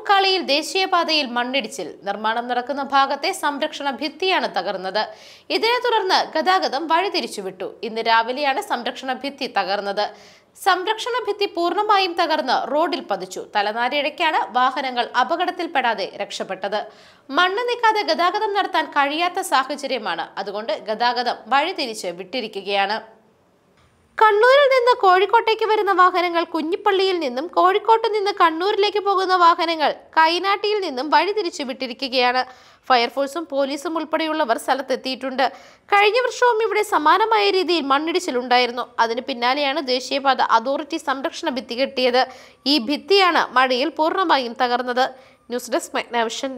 മുക്കാളിയിൽ ദേശീയപാതയിൽ മണ്ണിടിച്ചിൽ നിർമ്മാണം നടക്കുന്ന ഭാഗത്തെ സംരക്ഷണ ഭിത്തിയാണ് തകർന്നത് ഇതിനെ തുടർന്ന് ഗതാഗതം വഴിതിരിച്ചുവിട്ടു ഇന്ന് രാവിലെയാണ് സംരക്ഷണ ഭിത്തി തകർന്നത് സംരക്ഷണ ഭിത്തി പൂർണ്ണമായും തകർന്ന് റോഡിൽ പതിച്ചു തലനാരിഴയ്ക്കാണ് വാഹനങ്ങൾ അപകടത്തിൽപ്പെടാതെ രക്ഷപ്പെട്ടത് മണ്ണ് നീക്കാതെ ഗതാഗതം നടത്താൻ കഴിയാത്ത സാഹചര്യമാണ് അതുകൊണ്ട് ഗതാഗതം വഴിതിരിച്ച് വിട്ടിരിക്കുകയാണ് കണ്ണൂരിൽ നിന്ന് കോഴിക്കോട്ടേക്ക് വരുന്ന വാഹനങ്ങൾ കുഞ്ഞിപ്പള്ളിയിൽ നിന്നും കോഴിക്കോട്ട് നിന്ന് കണ്ണൂരിലേക്ക് പോകുന്ന വാഹനങ്ങൾ കൈനാട്ടിയിൽ നിന്നും വഴിതിരിച്ചു വിട്ടിരിക്കുകയാണ് ഫയർഫോഴ്സും പോലീസും ഉൾപ്പെടെയുള്ളവർ സ്ഥലത്തെത്തിയിട്ടുണ്ട് കഴിഞ്ഞ വർഷവും ഇവിടെ സമാനമായ രീതിയിൽ മണ്ണിടിച്ചിലുണ്ടായിരുന്നു അതിന് പിന്നാലെയാണ് ദേശീയപാത അതോറിറ്റി സംരക്ഷണ ഭിത്തി കെട്ടിയത് ഈ ഭിത്തിയാണ് മഴയിൽ പൂർണ്ണമായും തകർന്നത് ന്യൂസ് ഡെസ്ക് മെഗ്നാവിഷൻ